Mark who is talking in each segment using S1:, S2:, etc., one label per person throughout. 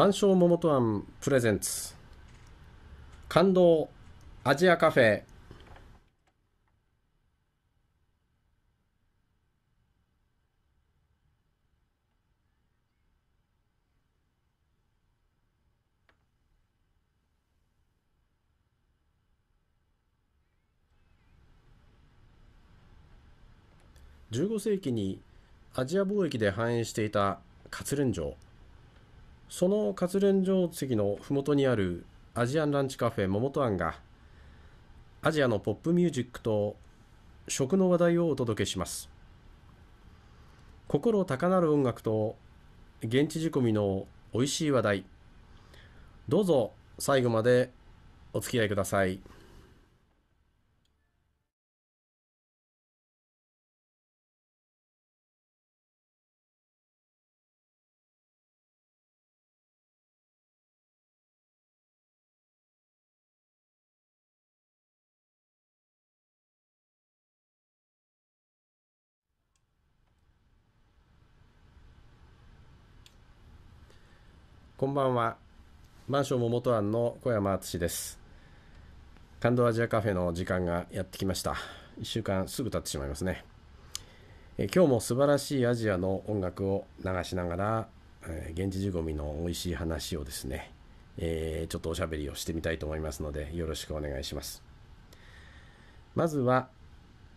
S1: 万象桃と庵プレゼンツ感動アジアカフェ15世紀にアジア貿易で繁栄していた活連城その活連城跡の麓にあるアジアンランチカフェ桃とあんがアジアのポップミュージックと食の話題をお届けします心高鳴る音楽と現地仕込みの美味しい話題どうぞ最後までお付き合いください。こんばんはマンション桃と庵の小山敦です感動アジアカフェの時間がやってきました1週間すぐ経ってしまいますねえ今日も素晴らしいアジアの音楽を流しながら、えー、現地地ごみの美味しい話をですね、えー、ちょっとおしゃべりをしてみたいと思いますのでよろしくお願いしますまずは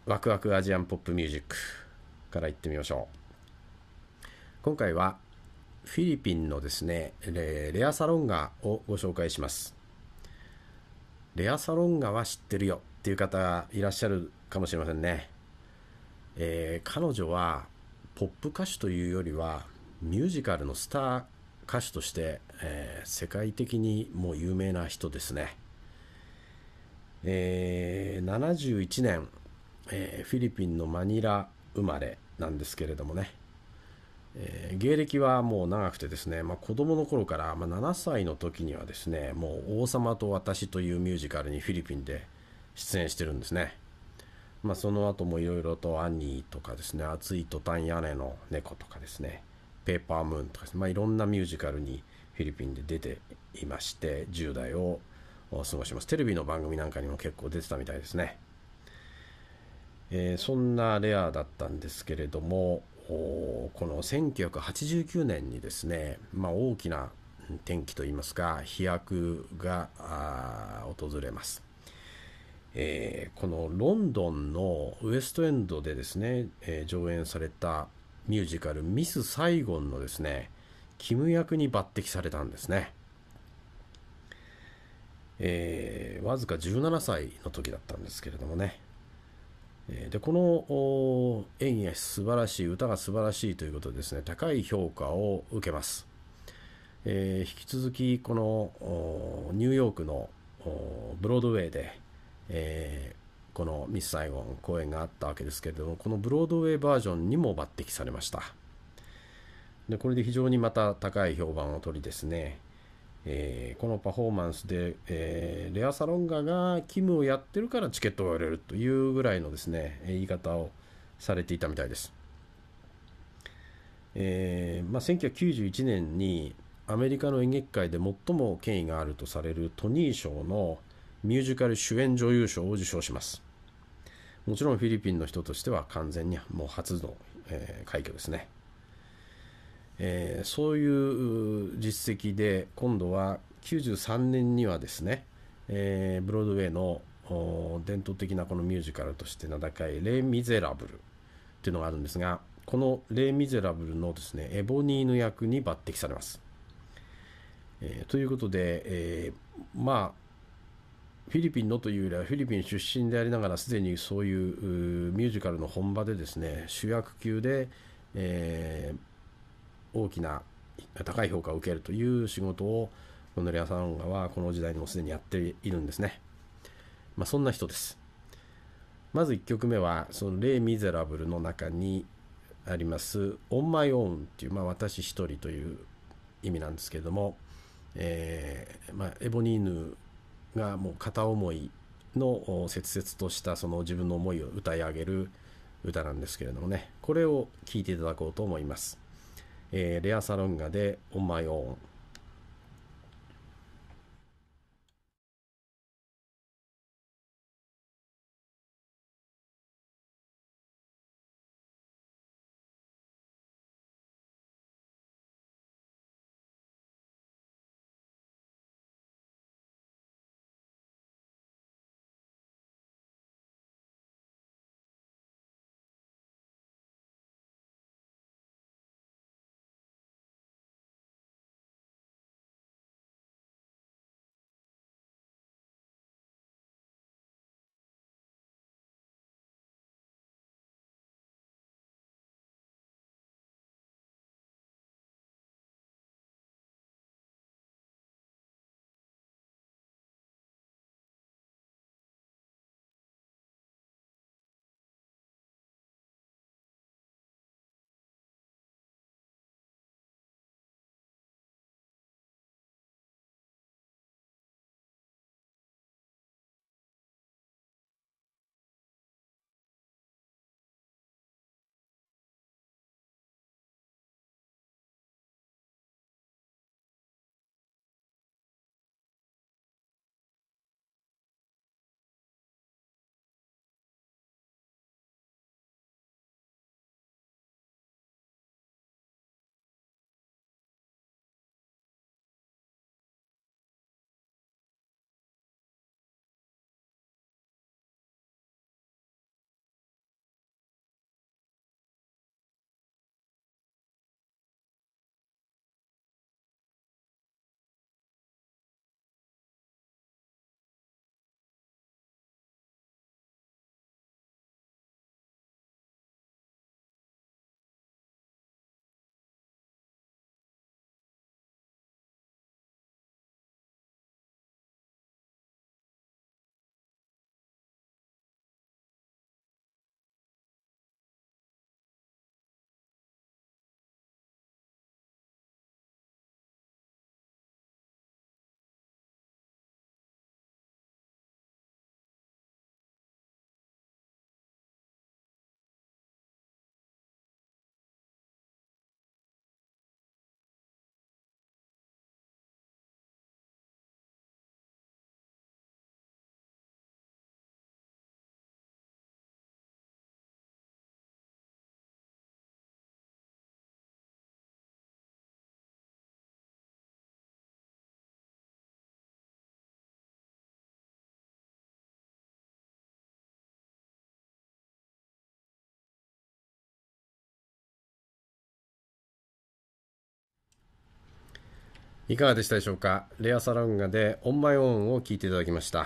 S1: ワクワクアジアンポップミュージックからいってみましょう今回はフィリピンのですねレレアサロンガをご紹介しますレアサロンガは知ってるよっていう方いらっしゃるかもしれませんね、えー、彼女はポップ歌手というよりはミュージカルのスター歌手として、えー、世界的にもう有名な人ですね、えー、71年、えー、フィリピンのマニラ生まれなんですけれどもねえー、芸歴はもう長くてですね、まあ、子供の頃から、まあ、7歳の時にはですねもう「王様と私」というミュージカルにフィリピンで出演してるんですね、まあ、その後もいろいろと「アニー」とかですね「熱いトタン屋根の猫」とかですね「ペーパームーン」とかですね、まあ、いろんなミュージカルにフィリピンで出ていまして10代を過ごしますテレビの番組なんかにも結構出てたみたいですね、えー、そんなレアだったんですけれどもこの1989年にですね、まあ、大きな転機といいますか飛躍が訪れます。えー、このロンドンのウエストエンドでですね、えー、上演されたミュージカル「ミス・サイゴン」のですねキム役に抜擢されたんですね、えー、わずか17歳の時だったんですけれどもね、でこの演技が素晴らしい歌が素晴らしいということでですね高い評価を受けます、えー、引き続きこのニューヨークのブロードウェイで、えー、このミス・サイゴン公演があったわけですけれどもこのブロードウェイバージョンにも抜擢されましたでこれで非常にまた高い評判を取りですね、えー、このパフォーマンスで、えー、レアサロンガがキムをやってるからチケットが売れるというぐらいのですね言い方をされていたみたいです、えーまあ、1991年にアメリカの演劇界で最も権威があるとされるトニー賞のミュージカル主演女優賞を受賞しますもちろんフィリピンの人としては完全にもう初の、えー、快挙ですねえー、そういう実績で今度は93年にはですね、えー、ブロードウェイの伝統的なこのミュージカルとして名高い「レ・ミゼラブル」っていうのがあるんですがこの「レ・ミゼラブル」のですねエボニーヌ役に抜擢されます。えー、ということで、えー、まあフィリピンのというよりはフィリピン出身でありながらすでにそういうミュージカルの本場でですね主役級で、えー、大きな高い評価を受けるという仕事をモノレアサロンガはこの時代にもすでにやっているんですね。まあ、そんな人です。まず1曲目はその「レイ・ミゼラブル」の中にあります「オン・マイ・オン」っていう、まあ、私一人という意味なんですけれども、えーまあ、エボニーヌがもう片思いの切々としたその自分の思いを歌い上げる歌なんですけれどもねこれを聴いていただこうと思います。えー、レアサロンガで「オンマイオン」いかがでしたでしょうかレアサロンガでオンマイオンを聞いていただきました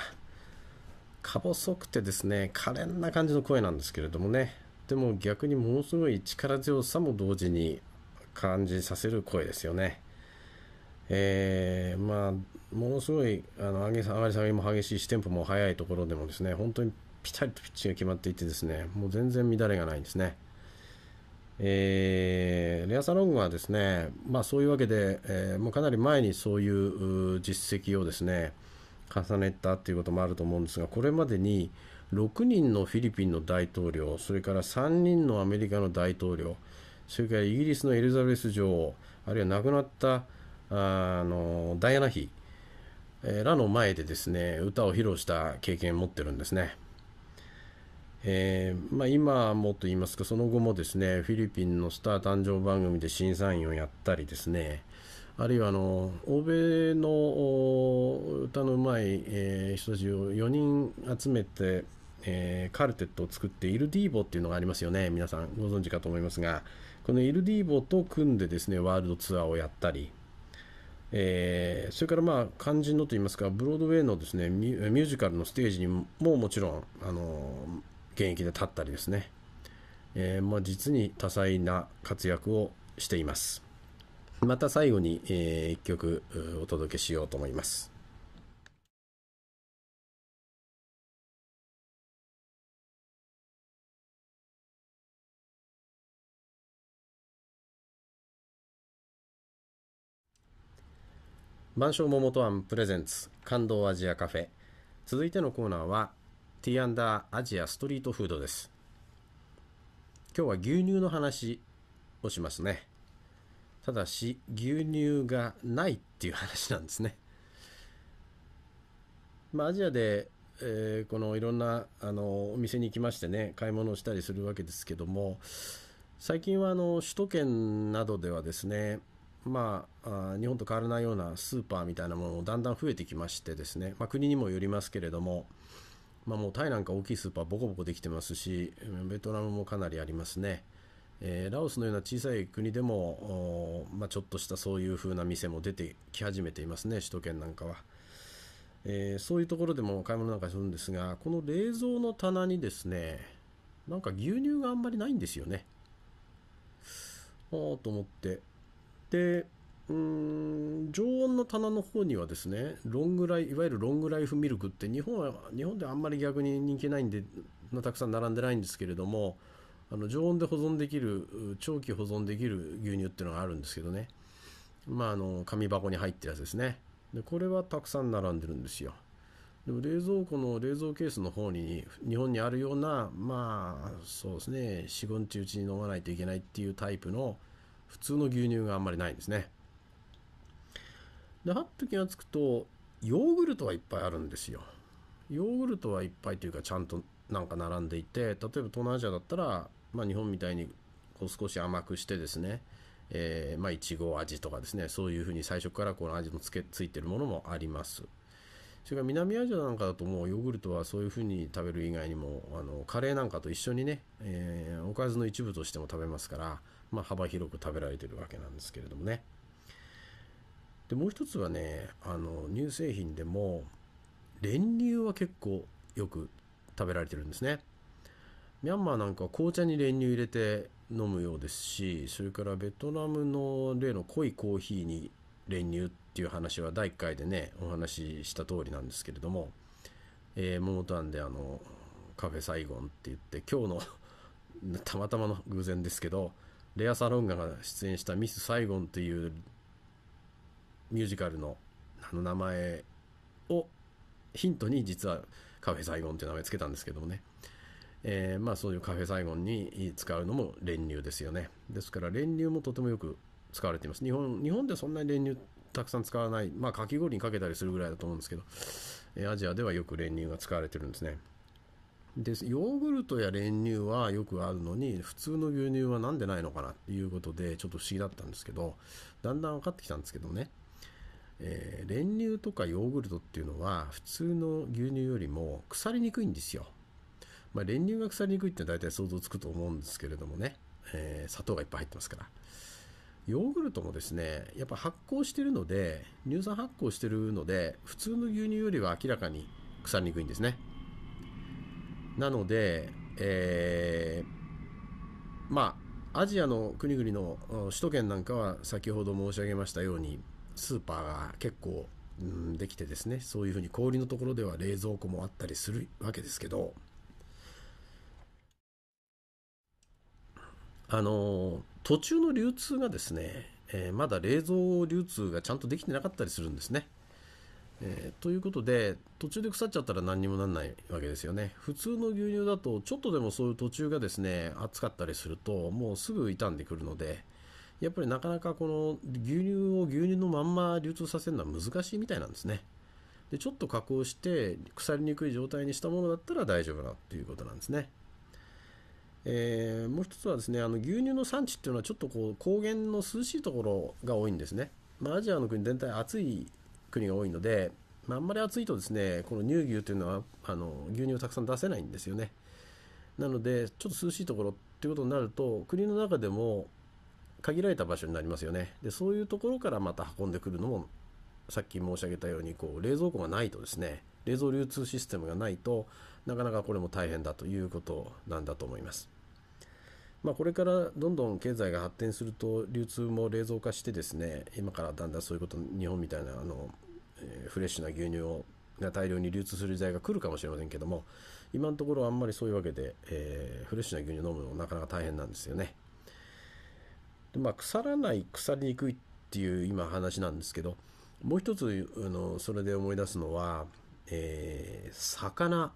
S1: か細くてですね可憐な感じの声なんですけれどもねでも逆にものすごい力強さも同時に感じさせる声ですよねえー、まあものすごいあの上げ上がり下がりも激しいしテンポも速いところでもですね本当にピタリとピッチが決まっていてですねもう全然乱れがないんですねえー、レアサロングはですね、まあ、そういうわけで、えー、もうかなり前にそういう実績をですね重ねたということもあると思うんですがこれまでに6人のフィリピンの大統領それから3人のアメリカの大統領それからイギリスのエリザベス女王あるいは亡くなったあのダイアナ妃らの前でですね歌を披露した経験を持ってるんですね。えー、まあ、今もと言いますかその後もですねフィリピンのスター誕生番組で審査員をやったりですねあるいはあの欧米の歌のうまい、えー、人たちを4人集めて、えー、カルテットを作ってイルディーボっていうのがありますよね皆さんご存知かと思いますがこのイルディーボと組んでですねワールドツアーをやったりえー、それからまあ肝心のといいますかブロードウェイのですねミュージカルのステージにももちろんあのー現役で立ったりですね、えー、まあ、実に多彩な活躍をしています。また最後に、えー、一曲お届けしようと思います。万象桃と庵プレゼンツ感動アジアカフェ続いてのコーナーはティアンダーアジアストリートフードです今日は牛乳の話をしますねただし牛乳がないっていう話なんですねまあアジアで、えー、このいろんなあのお店に行きましてね買い物をしたりするわけですけども最近はあの首都圏などではですねまあ、日本と変わらないようなスーパーみたいなものもだんだん増えてきましてですね、まあ、国にもよりますけれども、まあ、もうタイなんか大きいスーパーボコボコできてますしベトナムもかなりありますね、えー、ラオスのような小さい国でも、まあ、ちょっとしたそういう風な店も出てき始めていますね首都圏なんかは、えー、そういうところでも買い物なんかするんですがこの冷蔵の棚にですねなんか牛乳があんまりないんですよねああと思ってでうん常温の棚の方にはですねロングライいわゆるロングライフミルクって日本は日本であんまり逆に人気ないんでたくさん並んでないんですけれどもあの常温で保存できる長期保存できる牛乳っていうのがあるんですけどねまああの紙箱に入ってるやつですねでこれはたくさん並んでるんですよでも冷蔵庫の冷蔵ケースの方に日本にあるようなまあそうですね45日うちに飲まないといけないっていうタイプの普通の牛乳があんまりないんですねではっと気が付くとヨーグルトはいっぱいあるんですよヨーグルトはいっぱいというかちゃんとなんか並んでいて例えば東南アジアだったら、まあ、日本みたいにこう少し甘くしてですねえー、まあいちご味とかですねそういうふうに最初からこの味のつけついてるものもありますそれから南アジアなんかだともうヨーグルトはそういうふうに食べる以外にもあのカレーなんかと一緒にね、えー、おかずの一部としても食べますから、まあ、幅広く食べられてるわけなんですけれどもねでもう一つはねあの乳製品でも練乳は結構よく食べられてるんですねミャンマーなんか紅茶に練乳入れて飲むようですしそれからベトナムの例の濃いコーヒーに練乳っていう話は第1回でねお話しした通りなんですけれども、えー、桃ンであのカフェサイゴンって言って今日の たまたまの偶然ですけどレア・サロンガが出演したミス・サイゴンっていうミュージカルのの名前をヒントに実はカフェサイゴンという名前つけたんですけどもね、えー、まあそういうカフェサイゴンに使うのも練乳ですよねですから練乳もとてもよく使われています日本日本でそんなに練乳たくさん使わないまあかき氷にかけたりするぐらいだと思うんですけど、えー、アジアではよく練乳が使われてるんですねでヨーグルトや練乳はよくあるのに普通の牛乳は何でないのかなっていうことでちょっと不思議だったんですけどだんだん分かってきたんですけどねえー、練乳とかヨーグルトっていうのは普通の牛乳よりも腐りにくいんですよ。まあ、練乳が腐りにくいって大体想像つくと思うんですけれどもね、えー、砂糖がいっぱい入ってますから。ヨーグルトもですね、やっぱ発酵してるので、乳酸発酵してるので、普通の牛乳よりは明らかに腐りにくいんですね。なので、えー、まあ、アジアの国々の首都圏なんかは先ほど申し上げましたようにスーパーが結構、うん、できてですね、そういうふうに氷のところでは冷蔵庫もあったりするわけですけど、あの、途中の流通がですね、えー、まだ冷蔵流通がちゃんとできてなかったりするんですね。えー、ということで途中で腐っちゃったら何にもなんないわけですよね普通の牛乳だとちょっとでもそういう途中がですね暑かったりするともうすぐ傷んでくるのでやっぱりなかなかこの牛乳を牛乳のまんま流通させるのは難しいみたいなんですね。でちょっと加工して腐りにくい状態にしたものだったら大丈夫だということなんですね。えー、もう一つはですねあの牛乳の産地っていうのはちょっとこう高原の涼しいところが多いんですね、まあ、アジアの国全体暑い国が多いので、まあ、あんまり暑いとですねこの乳牛というのはあの牛乳をたくさん出せないんですよねなのでちょっと涼しいところっていうことになると国の中でも限られた場所になりますよね。で、そういうところからまた運んでくるのも、さっき申し上げたように、こう、冷蔵庫がないとですね、冷蔵流通システムがないとなかなかこれも大変だということなんだと思います。まあ、これからどんどん経済が発展すると流通も冷蔵化してですね今からだんだんそういうこと日本みたいなあの、えー、フレッシュな牛乳をが大量に流通する時代が来るかもしれませんけども今のところあんまりそういうわけで、えー、フレッシュな牛乳飲むのなかなか大変なんですよね。でまあ、腐らない腐りにくいっていう今話なんですけどもう一つあのそれで思い出すのは、えー、魚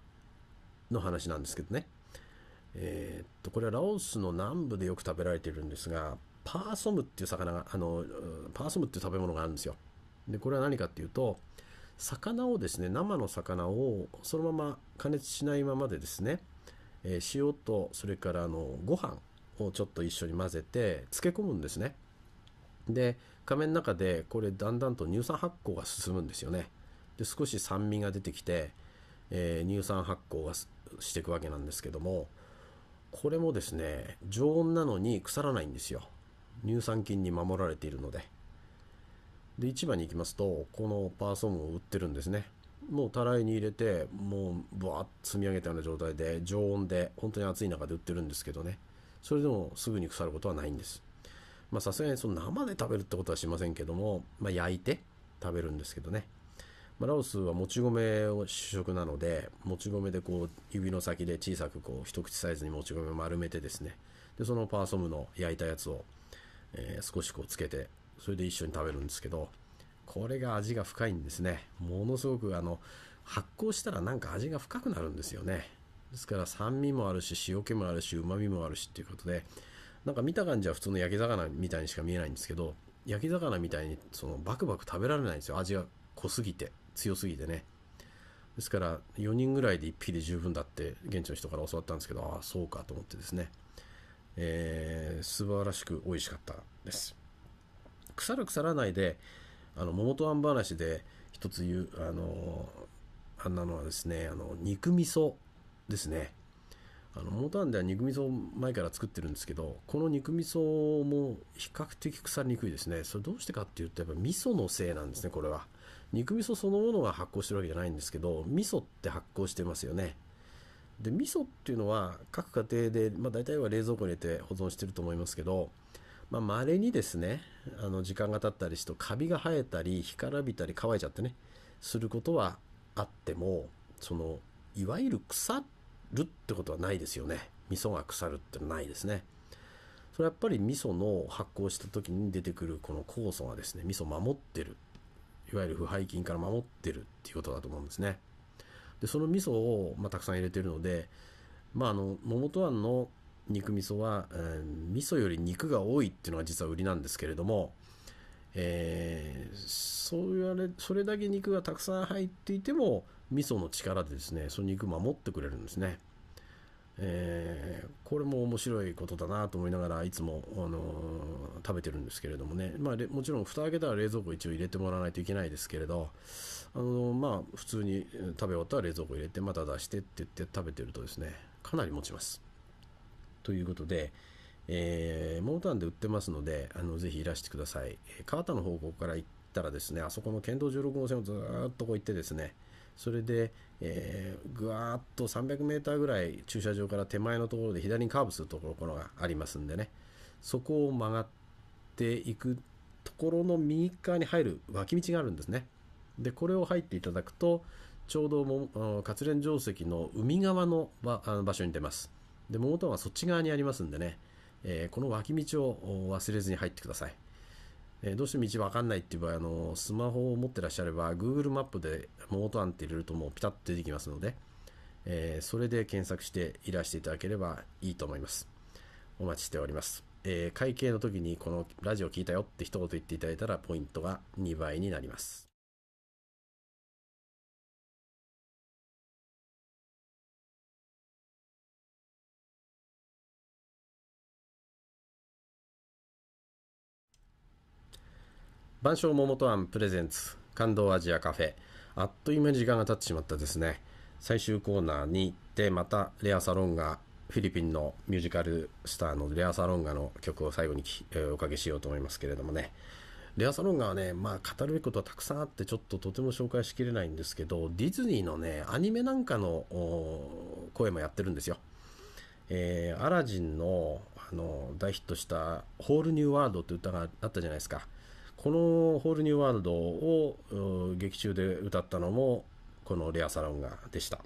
S1: の話なんですけどね、えー、っとこれはラオスの南部でよく食べられてるんですがパーソムっていう魚があのパーソムっていう食べ物があるんですよでこれは何かっていうと魚をですね生の魚をそのまま加熱しないままでですね、えー、塩とそれからあのご飯をちょっと一緒に混ぜて漬け込むんですねで仮面の中でこれだんだんと乳酸発酵が進むんですよねで少し酸味が出てきて、えー、乳酸発酵がしていくわけなんですけどもこれもですね常温なのに腐らないんですよ乳酸菌に守られているのでで市場に行きますとこのパーソンを売ってるんですねもうたらいに入れてもうぶわっ積み上げたような状態で常温で本当に暑い中で売ってるんですけどねそれでもすぐに腐ることはないんです。まあさすがにその生で食べるってことはしませんけども、まあ焼いて食べるんですけどね。まあ、ラオスはもち米を主食なので、もち米でこう指の先で小さくこう一口サイズにもち米を丸めてですね、で、そのパーソムの焼いたやつを、えー、少しこうつけて、それで一緒に食べるんですけど、これが味が深いんですね。ものすごくあの、発酵したらなんか味が深くなるんですよね。ですから酸味もあるし塩気もあるし旨味もあるしっていうことでなんか見た感じは普通の焼き魚みたいにしか見えないんですけど焼き魚みたいにそのバクバク食べられないんですよ味が濃すぎて強すぎてねですから4人ぐらいで1匹で十分だって現地の人から教わったんですけどああそうかと思ってですねえー、素晴らしく美味しかったです腐る腐らないであの桃とあん話で一つ言うあのあんなのはですねあの肉味噌ですねあのモーターンでは肉味噌を前から作ってるんですけどこの肉味噌も比較的腐りにくいですねそれどうしてかっていうとやっぱ味噌のせいなんですねこれは肉味噌そのものが発酵してるわけじゃないんですけど味噌って発酵してますよねで味噌っていうのは各家庭で、まあ、大体は冷蔵庫に入れて保存してると思いますけどまれ、にですねあの時間が経ったりしてカビが生えたり干からびたり乾いちゃってねすることはあってもそのいわゆる腐ってるってことはないですよね味噌が腐るってないですねそれはやっぱり味噌の発酵した時に出てくるこの酵素がですね味噌を守ってるいわゆる腐敗菌から守ってるっていうことだと思うんですねでその味噌を、まあ、たくさん入れてるのでまああの桃とあんの肉味噌は、えー、味噌より肉が多いっていうのが実は売りなんですけれどもえー、そう言われそれだけ肉がたくさん入っていても味噌の力でですねその肉守ってくれるんですね、えー、これも面白いことだなと思いながらいつも、あのー、食べてるんですけれどもね、まあ、もちろん蓋開けたら冷蔵庫一応入れてもらわないといけないですけれど、あのー、まあ普通に食べ終わったら冷蔵庫入れてまた出してって言って食べてるとですねかなり持ちますということで、えー、モータンで売ってますので、あの、ぜひいらしてください。え川田の方向から行ったらですね、あそこの県道16号線をずっとこう行ってですね、それで、えー、ぐわーっと300メーターぐらい駐車場から手前のところで左にカーブするところがありますんでね、そこを曲がっていくところの右側に入る脇道があるんですね。で、これを入っていただくと、ちょうども活連定石の海側の場所に出ます。で、桃ンはそっち側にありますんでね、えー、この脇道を忘れずに入ってください。えー、どうして道わかんないっていう場合、あの、スマホを持ってらっしゃれば、Google マップでモートンって入れるともうピタッと出てきますので、えー、それで検索していらしていただければいいと思います。お待ちしております。え会計の時にこのラジオ聞いたよって一言言っていただいたら、ポイントが2倍になります。万象桃と庵プレゼンツ感動アジアカフェあっという間に時間が経ってしまったですね最終コーナーに行ってまたレアサロンガフィリピンのミュージカルスターのレアサロンガの曲を最後におかけしようと思いますけれどもねレアサロンガはね、まあ、語るべきことはたくさんあってちょっととても紹介しきれないんですけどディズニーのねアニメなんかの声もやってるんですよえー、アラジンのあの大ヒットした「ホールニューワールド」って歌があったじゃないですかこの「ホールニューワールドを」を劇中で歌ったのもこのレアサロンがでした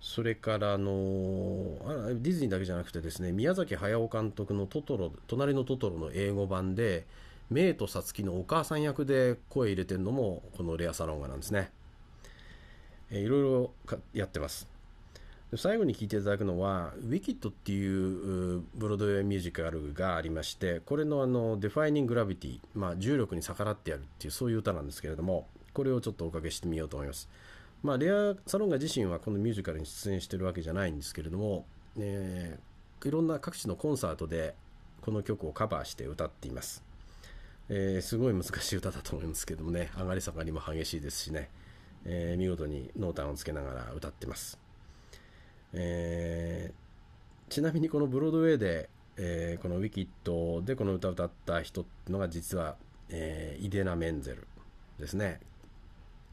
S1: それからあのディズニーだけじゃなくてですね宮崎駿監督のトトロ「隣のトトロ」の英語版でメイとサツキのお母さん役で声入れてるのもこのレアサロンガなんですね、えいろいろやってます最後に聴いていただくのは「ウィキッ d っていうブロードウェイミュージカルがありましてこれのあの「デファイニング・ラビティ」まあ、重力に逆らってやるっていうそういう歌なんですけれどもこれをちょっとおかけしてみようと思います、まあ、レアサロンガ自身はこのミュージカルに出演してるわけじゃないんですけれども、えー、いろんな各地のコンサートでこの曲をカバーして歌っています、えー、すごい難しい歌だと思いますけどもね上がり下がりも激しいですしね、えー、見事に濃淡をつけながら歌ってますえー、ちなみにこのブロードウェイで、えー、この「ウィキッド」でこの歌を歌った人ってのが実は、えー、イデナ・メンゼルですね、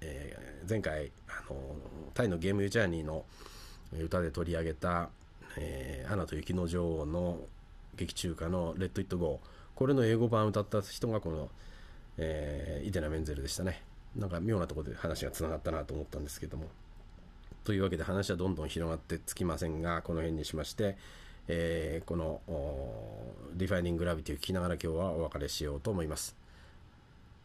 S1: えー、前回あのタイのゲームジャーニーの歌で取り上げた「えー、アナと雪の女王」の劇中歌の「レッド・イット・ゴー」これの英語版を歌った人がこの、えー、イデナ・メンゼルでしたねなんか妙なところで話がつながったなと思ったんですけどもというわけで話はどんどん広がってつきませんがこの辺にしまして、えー、このィファイニングラビティを聞きながら今日はお別れしようと思います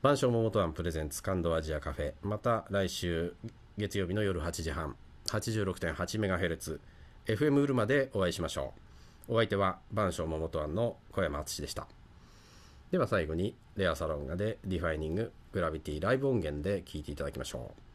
S1: 万象桃とンプレゼンツ感動アジアカフェまた来週月曜日の夜8時半 86.8MHz FM ウルマでお会いしましょうお相手は万象桃とンの小山敦でしたでは最後にレアサロンガでディファイニンググラビティライブ音源で聴いていただきましょう